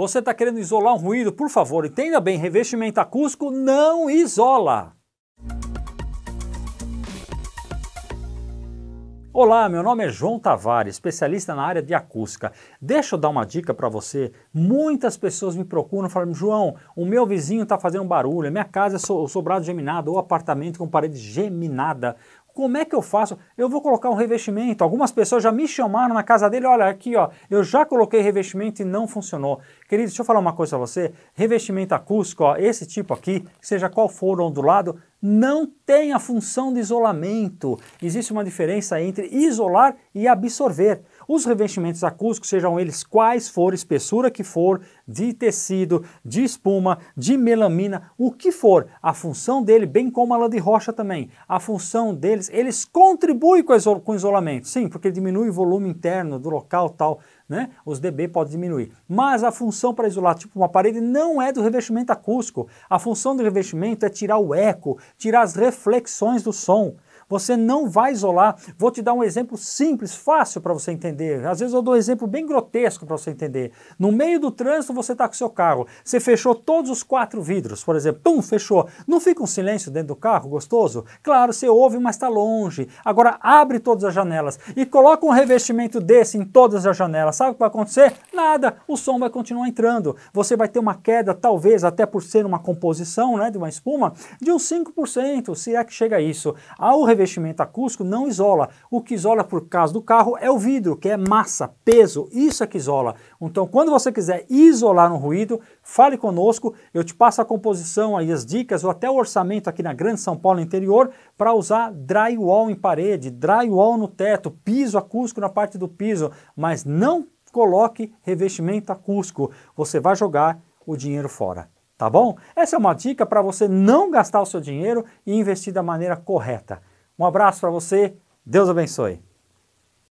Você está querendo isolar um ruído? Por favor, entenda bem, revestimento acústico não isola. Olá, meu nome é João Tavares, especialista na área de acústica. Deixa eu dar uma dica para você. Muitas pessoas me procuram e falam: João, o meu vizinho está fazendo barulho, a minha casa é so sobrado geminado ou apartamento com parede geminada. Como é que eu faço? Eu vou colocar um revestimento. Algumas pessoas já me chamaram na casa dele, olha aqui, ó, eu já coloquei revestimento e não funcionou. Querido, deixa eu falar uma coisa para você. Revestimento acústico, ó, esse tipo aqui, seja qual for ondulado, não tem a função de isolamento. Existe uma diferença entre isolar e absorver. Os revestimentos acústicos, sejam eles quais for, espessura que for, de tecido, de espuma, de melamina, o que for, a função dele, bem como a lã de rocha também, a função deles, eles contribuem com o isolamento, sim, porque diminui o volume interno do local tal, né? Os dB podem diminuir. Mas a função para isolar, tipo uma parede, não é do revestimento acústico. A função do revestimento é tirar o eco, tirar as reflexões do som. Você não vai isolar. Vou te dar um exemplo simples, fácil para você entender. Às vezes eu dou um exemplo bem grotesco para você entender. No meio do trânsito você está com seu carro, você fechou todos os quatro vidros, por exemplo, pum, fechou. Não fica um silêncio dentro do carro gostoso? Claro, você ouve, mas está longe. Agora abre todas as janelas e coloca um revestimento desse em todas as janelas. Sabe o que vai acontecer? Nada, o som vai continuar entrando. Você vai ter uma queda, talvez até por ser uma composição né, de uma espuma, de uns 5%, se é que chega a isso. Ao revestimento acústico não isola. O que isola por causa do carro é o vidro, que é massa, peso, isso é que isola. Então, quando você quiser isolar um ruído, fale conosco, eu te passo a composição, aí as dicas ou até o orçamento aqui na Grande São Paulo interior para usar drywall em parede, drywall no teto, piso acústico na parte do piso, mas não coloque revestimento acústico. Você vai jogar o dinheiro fora tá bom? Essa é uma dica para você não gastar o seu dinheiro e investir da maneira correta. Um abraço para você, Deus abençoe.